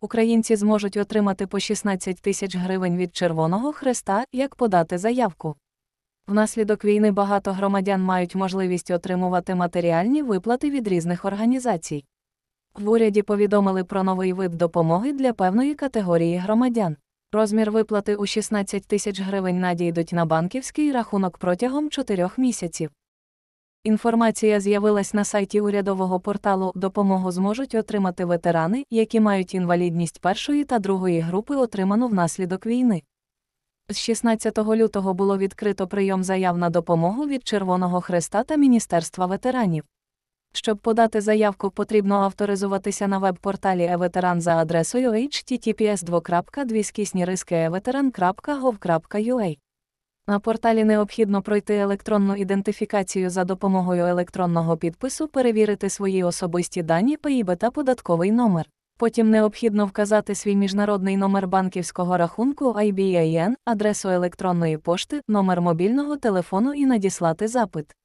Українці зможуть отримати по 16 тисяч гривень від Червоного Хреста, як подати заявку. Внаслідок війни багато громадян мають можливість отримувати матеріальні виплати від різних організацій. В уряді повідомили про новий вид допомоги для певної категорії громадян. Розмір виплати у 16 тисяч гривень надійдуть на банківський рахунок протягом чотирьох місяців. Інформація з'явилась на сайті урядового порталу. Допомогу зможуть отримати ветерани, які мають інвалідність першої та другої групи, отриману внаслідок війни. З 16 лютого було відкрито прийом заяв на допомогу від Червоного Хреста та Міністерства ветеранів. Щоб подати заявку, потрібно авторизуватися на веб-порталі еветеран за адресою https://eveteran.gov.ua. На порталі необхідно пройти електронну ідентифікацію за допомогою електронного підпису, перевірити свої особисті дані, ПІБ та податковий номер. Потім необхідно вказати свій міжнародний номер банківського рахунку IBAN, адресу електронної пошти, номер мобільного телефону і надіслати запит.